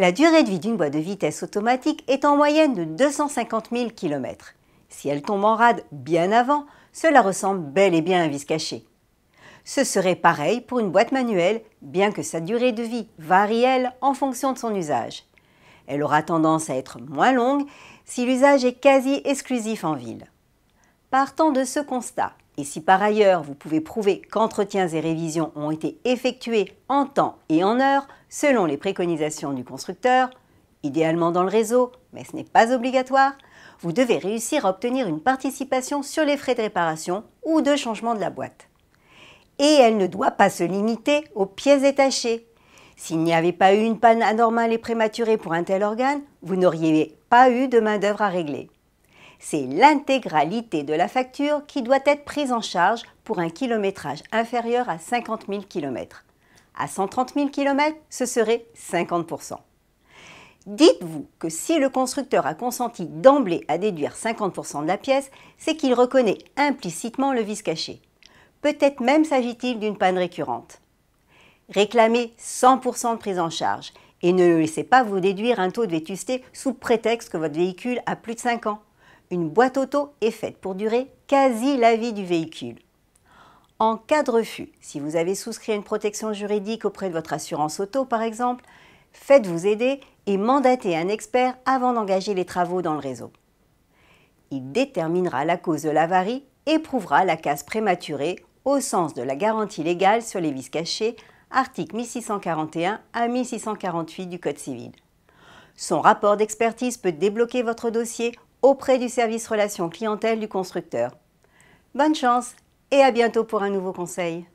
La durée de vie d'une boîte de vitesse automatique est en moyenne de 250 000 km. Si elle tombe en rade bien avant, cela ressemble bel et bien à un vice caché. Ce serait pareil pour une boîte manuelle, bien que sa durée de vie varie elle en fonction de son usage. Elle aura tendance à être moins longue si l'usage est quasi exclusif en ville. Partant de ce constat, et si par ailleurs vous pouvez prouver qu'entretiens et révisions ont été effectués en temps et en heure, selon les préconisations du constructeur, idéalement dans le réseau, mais ce n'est pas obligatoire, vous devez réussir à obtenir une participation sur les frais de réparation ou de changement de la boîte. Et elle ne doit pas se limiter aux pièces détachées. S'il n'y avait pas eu une panne anormale et prématurée pour un tel organe, vous n'auriez pas eu de main-d'œuvre à régler. C'est l'intégralité de la facture qui doit être prise en charge pour un kilométrage inférieur à 50 000 km. À 130 000 km, ce serait 50 Dites-vous que si le constructeur a consenti d'emblée à déduire 50% de la pièce, c'est qu'il reconnaît implicitement le vice caché. Peut-être même s'agit-il d'une panne récurrente. Réclamez 100% de prise en charge et ne laissez pas vous déduire un taux de vétusté sous prétexte que votre véhicule a plus de 5 ans une boîte auto est faite pour durer quasi la vie du véhicule. En cas de refus, si vous avez souscrit une protection juridique auprès de votre assurance auto par exemple, faites-vous aider et mandatez un expert avant d'engager les travaux dans le réseau. Il déterminera la cause de l'avarie et prouvera la casse prématurée au sens de la garantie légale sur les vices cachés, article 1641 à 1648 du Code civil. Son rapport d'expertise peut débloquer votre dossier auprès du service relation clientèle du constructeur. Bonne chance et à bientôt pour un nouveau conseil.